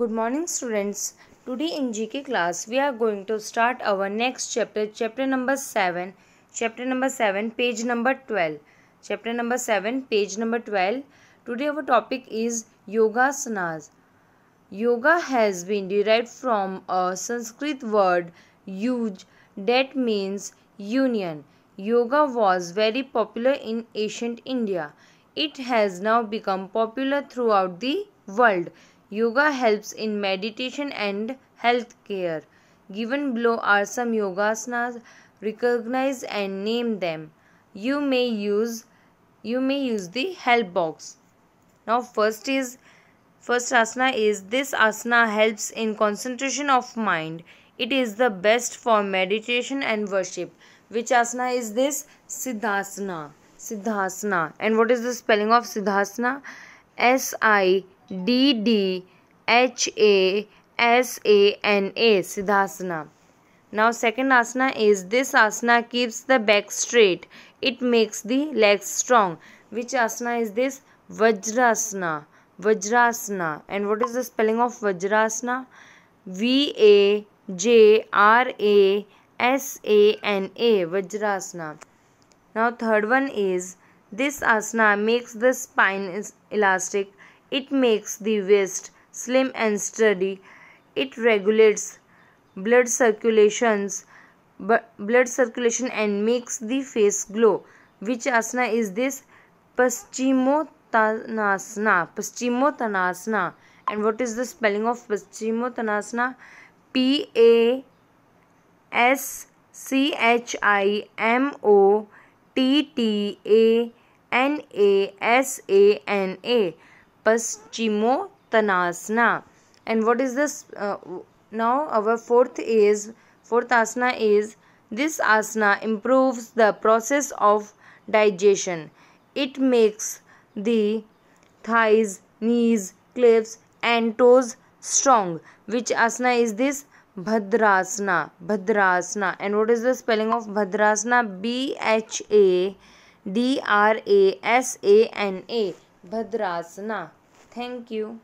Good morning students. Today in GK class we are going to start our next chapter chapter number 7 chapter number 7 page number 12 chapter number 7 page number 12 today our topic is yoga sanas yoga has been derived from a sanskrit word yuj that means union yoga was very popular in ancient india it has now become popular throughout the world Yoga helps in meditation and health care. Given below are some yogasanas. Recognize and name them. You may use you may use the help box. Now first is first asana is this asana helps in concentration of mind. It is the best for meditation and worship. Which asana is this? Siddhasana. Siddhasana. And what is the spelling of Siddhasana? S I D D H A S A N A Siddhasana. Now second asana is this asana keeps the back straight. It makes the legs strong. Which asana is this? Vajrasana. Vajrasana. And what is the spelling of Vajrasana? V A J R A S A N A. Vajrasana. Now third one is this asana makes the spine elastic it makes the waist slim and sturdy. It regulates blood circulations blood circulation and makes the face glow. Which asana is this? Paschimottanasana. Paschimottanasana. And what is the spelling of Paschimottanasana? P A S C H I M O T T A N A S A N A. Paschimottanasana. And what is this? Uh, now our fourth is, fourth asana is, this asana improves the process of digestion. It makes the thighs, knees, cleves and toes strong. Which asana is this? Bhadrasana. Bhadrasana. And what is the spelling of Bhadrasana? B H A D R A S A N A. भद्रासना thank you